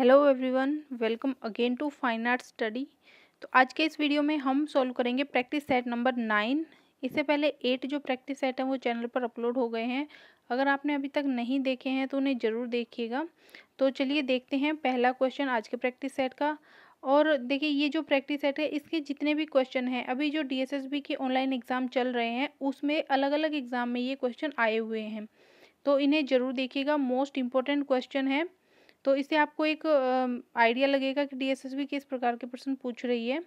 hello everyone welcome again to fine art study तो आज के इस वीडियो में हम सॉल्व करेंगे प्रैक्टिस सेट नंबर नाइन इससे पहले एट जो प्रैक्टिस सेट है वो चैनल पर अपलोड हो गए हैं अगर आपने अभी तक नहीं देखे हैं तो उन्हें ज़रूर देखिएगा तो चलिए देखते हैं पहला क्वेश्चन आज के प्रैक्टिस सेट का और देखिए ये जो प्रैक्टिस सेट है इसके जितने भी क्वेश्चन हैं अभी जो डी के ऑनलाइन एग्ज़ाम चल रहे हैं उसमें अलग अलग एग्ज़ाम में ये क्वेश्चन आए हुए हैं तो इन्हें ज़रूर देखिएगा मोस्ट इम्पॉर्टेंट क्वेश्चन है तो इससे आपको एक आइडिया लगेगा कि डीएसएसबी किस प्रकार के प्रश्न पूछ रही है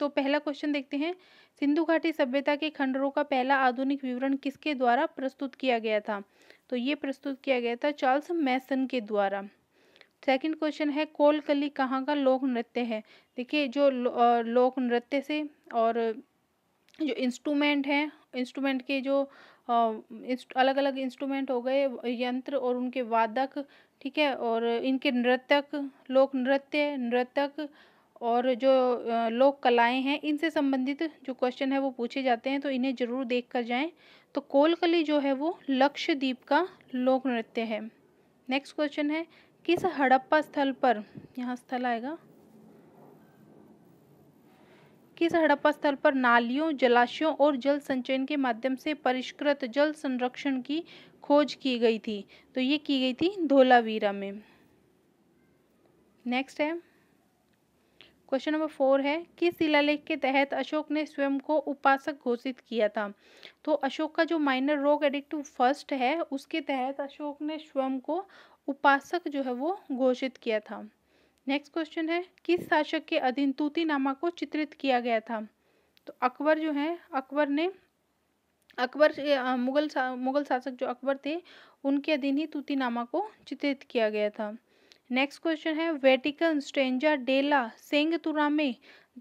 तो पहला क्वेश्चन देखते हैं सिंधु घाटी सभ्यता के खंडरों का पहला आधुनिक विवरण किसके द्वारा प्रस्तुत किया गया था तो ये प्रस्तुत किया गया था चार्ल्स मैसन के द्वारा सेकंड क्वेश्चन है कोलकली कहाँ का लोक नृत्य है देखिए जो लोक नृत्य से और जो इंस्ट्रूमेंट है इंस्ट्रूमेंट के जो अलग अलग इंस्ट्रूमेंट हो गए यंत्र और उनके वादक ठीक है और इनके नृतक लोक नृत्य नृतक और जो लोक कलाएं हैं इनसे संबंधित जो क्वेश्चन है वो पूछे जाते हैं तो इन्हें ज़रूर देख कर जाएँ तो कोलकली जो है वो लक्षद्वीप का लोक नृत्य है नेक्स्ट क्वेश्चन है किस हड़प्पा स्थल पर यहाँ स्थल आएगा देखिए सर हड़प्पा स्थल पर नालियों जलाशयों और जल संचयन के माध्यम से परिष्कृत जल संरक्षण की खोज की गई थी तो ये की गई थी धोलावीरा में नेक्स्ट है क्वेश्चन नंबर फोर है किस शिलालेख के तहत अशोक ने स्वयं को उपासक घोषित किया था तो अशोक का जो माइनर रोग एडिक्टिव फर्स्ट है उसके तहत अशोक ने स्वयं को उपासक जो है वो घोषित किया था नेक्स्ट क्वेश्चन है किस शासक के अधीन तूतीनामा को चित्रित किया गया था तो अकबर जो है अकबर ने अकबर मुगल सा, मुगल शासक जो अकबर थे उनके अधीन ही तूतीनामा को चित्रित किया गया था नेक्स्ट क्वेश्चन है वेटिकन स्ट्रेंजा डेला में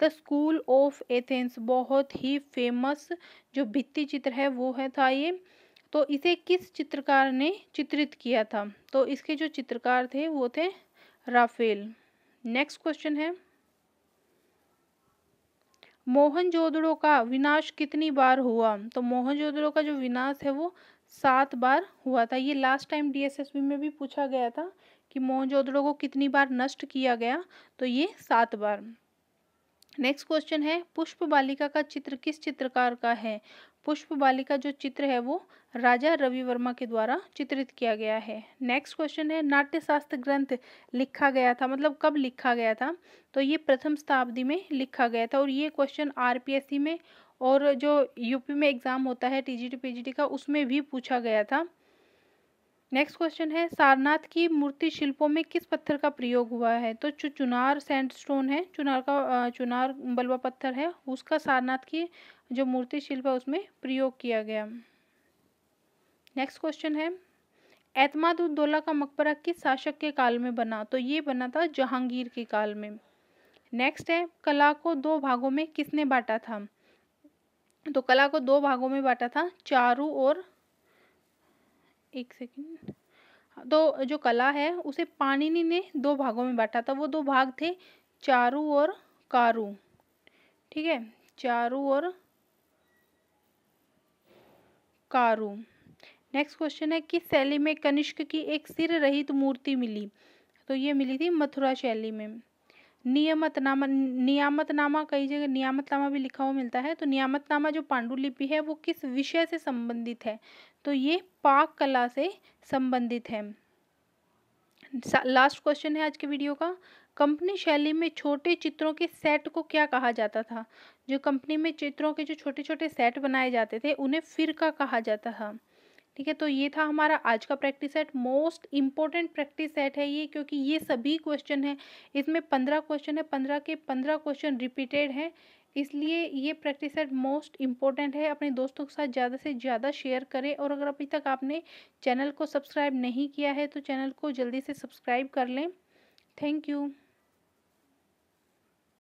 द स्कूल ऑफ एथेंस बहुत ही फेमस जो भित्ति चित्र है वो है था ये तो इसे किस चित्रकार ने चित्रित किया था तो इसके जो चित्रकार थे वो थे राफेल नेक्स्ट क्वेश्चन है मोहनजोदड़ो का विनाश कितनी बार हुआ तो मोहनजोदड़ो का जो विनाश है वो सात बार हुआ था ये लास्ट टाइम डीएसएसबी में भी पूछा गया था कि मोहनजोदड़ो को कितनी बार नष्ट किया गया तो ये सात बार नेक्स्ट क्वेश्चन है पुष्प बालिका का चित्र किस चित्रकार का है पुष्प बालिका जो चित्र है वो राजा रवि वर्मा के द्वारा चित्रित किया गया है नेक्स्ट क्वेश्चन है नाट्यशास्त्र ग्रंथ लिखा गया था मतलब कब लिखा गया था तो ये प्रथम शताब्दी में लिखा गया था और ये क्वेश्चन आरपीएससी में और जो यूपी में एग्ज़ाम होता है टी जी का उसमें भी पूछा गया था नेक्स्ट क्वेश्चन है सारनाथ की मूर्ति शिल्पों में किस पत्थर का प्रयोग हुआ है तो जो चुनार सैंडस्टोन है चुनार का चुनार बलवा पत्थर है उसका सारनाथ की जो मूर्ति शिल्प है उसमें प्रयोग किया गया नेक्स्ट क्वेश्चन है एतमाद उद्दोला का मकबरा किस शासक के काल में बना तो ये बना था जहांगीर के काल में नेक्स्ट है कला को दो भागों में किसने बांटा था तो कला को दो भागों में बांटा था चारू और एक सेकेंड तो हाँ, जो कला है उसे पानी ने दो भागों में बांटा था वो दो भाग थे चारू और कारू ठीक है चारू और कारू नेक्स्ट क्वेश्चन है किस शैली में कनिष्क की एक सिर रहित मूर्ति मिली तो ये मिली थी मथुरा शैली में नियमतनामा नियामतनामा कई जगह नियामतनामा भी लिखा हुआ मिलता है तो नियामतनामा जो पांडुलिपि है वो किस विषय से संबंधित है तो ये पाक कला से संबंधित है लास्ट क्वेश्चन है आज के वीडियो का कंपनी शैली में छोटे चित्रों के सेट को क्या कहा जाता था जो कंपनी में चित्रों के जो छोटे छोटे सेट बनाए जाते थे उन्हें फिरका कहा जाता था ठीक है तो ये था हमारा आज का practice set most important practice set है ये क्योंकि ये सभी क्वेश्चन है इसमें पंद्रह क्वेश्चन है पंद्रह के पंद्रह क्वेश्चन रिपीटेड हैं इसलिए ये प्रैक्टिस सेट मोस्ट इम्पॉर्टेंट है अपने दोस्तों के साथ ज़्यादा से ज़्यादा शेयर करें और अगर अभी तक आपने चैनल को सब्सक्राइब नहीं किया है तो चैनल को जल्दी से सब्सक्राइब कर लें थैंक यू